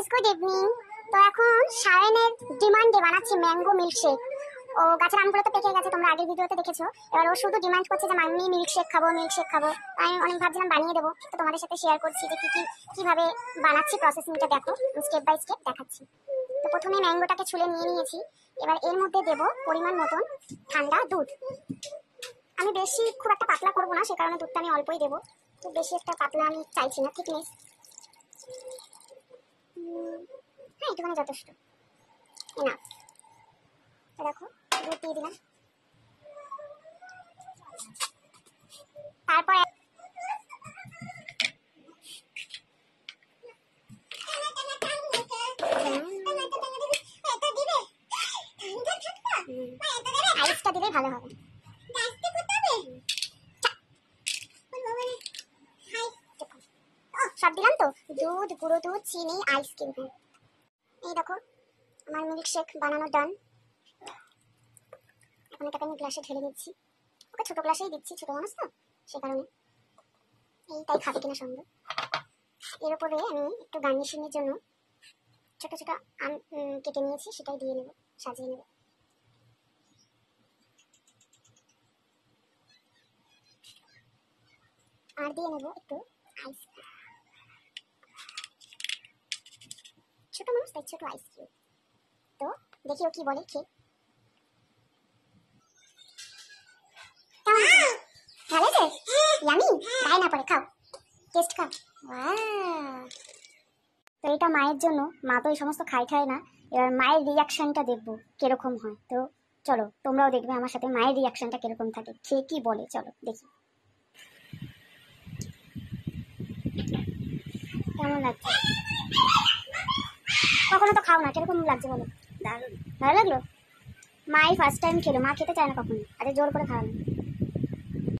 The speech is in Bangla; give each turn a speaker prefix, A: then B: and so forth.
A: গাইস গুড ইভিনিং তো এখন ডিমান্ড ডিমান্ডে বানাচ্ছে ম্যাঙ্গো মিল্কশেক ও গাছের আমগুলো তো পেকে গেছে তোমরা আগের ভিডিওতে দেখেছো এবার ও শুধু ডিমান্ড করছে যে মাম্মি মিল্কশেক খাবো মিল্কশেক খাবো আমি অনেক ভাবছিলাম বানিয়ে দেবো তো তোমাদের সাথে শেয়ার করছি যে কী কী কীভাবে বানাচ্ছি প্রসেসিংটা দেখো স্টেপ বাই স্টেপ দেখাচ্ছি তো প্রথমে ম্যাঙ্গোটাকে ছুলে নিয়ে নিয়েছি এবার এর মধ্যে দেবো পরিমাণ মতন ঠান্ডা দুধ আমি বেশি খুব একটা পাতলা করবো না সে কারণে দুধটা আমি অল্পই দেবো খুব বেশি একটা পাতলা আমি চাইছি না নেই হ্যাঁ একটুখানি যথেষ্ট না দেখো দুধ দিয়ে দিলাম তারপর ভালো হবে সব দিলাম তো দুধ গুঁড়ো দুধ চিনি আইসক্রিম হ্যাঁ এই দেখো আমার মিল্কশেক বানানো ডান এখন এটাকে আমি গ্লাসে ঢেলে নিচ্ছি ওকে ছোটো গ্লাসেই দিচ্ছি ছোটো মানুষ তো সে কারণে এই তাই খাবে কিনা সঙ্গে এর উপরে আমি একটু গার্নিশিংয়ের জন্য ছোটো ছোটো আম কেটে নিয়েছি সেটাই দিয়ে নেব সাজিয়ে নেব আর দিয়ে নেব একটু আইসক্রিম তার ছোট আইসক্রিম তো দেখি ও কি বলে খেয়ে ভালো তো ইয়ামি
B: না পড়ে খাও টেস্ট খাও তো এটা মায়ের জন্য মা তো এই সমস্ত খাই খায় না এবার মায়ের রিয়াকশনটা দেখবো কিরকম হয় তো চলো তোমরাও দেখবে আমার সাথে মায়ের রিয়াকশনটা কিরকম থাকে খেয়ে কি বলে চলো দেখি কেমন লাগছে কখনো তো খাও না কিরকম লাগছে বলো দারুণ ভালো লাগলো মাই ফার্স্ট টাইম খেলো মা খেতে চায় না কখনো আরে আচ্ছা জোর করে খাওয়ানো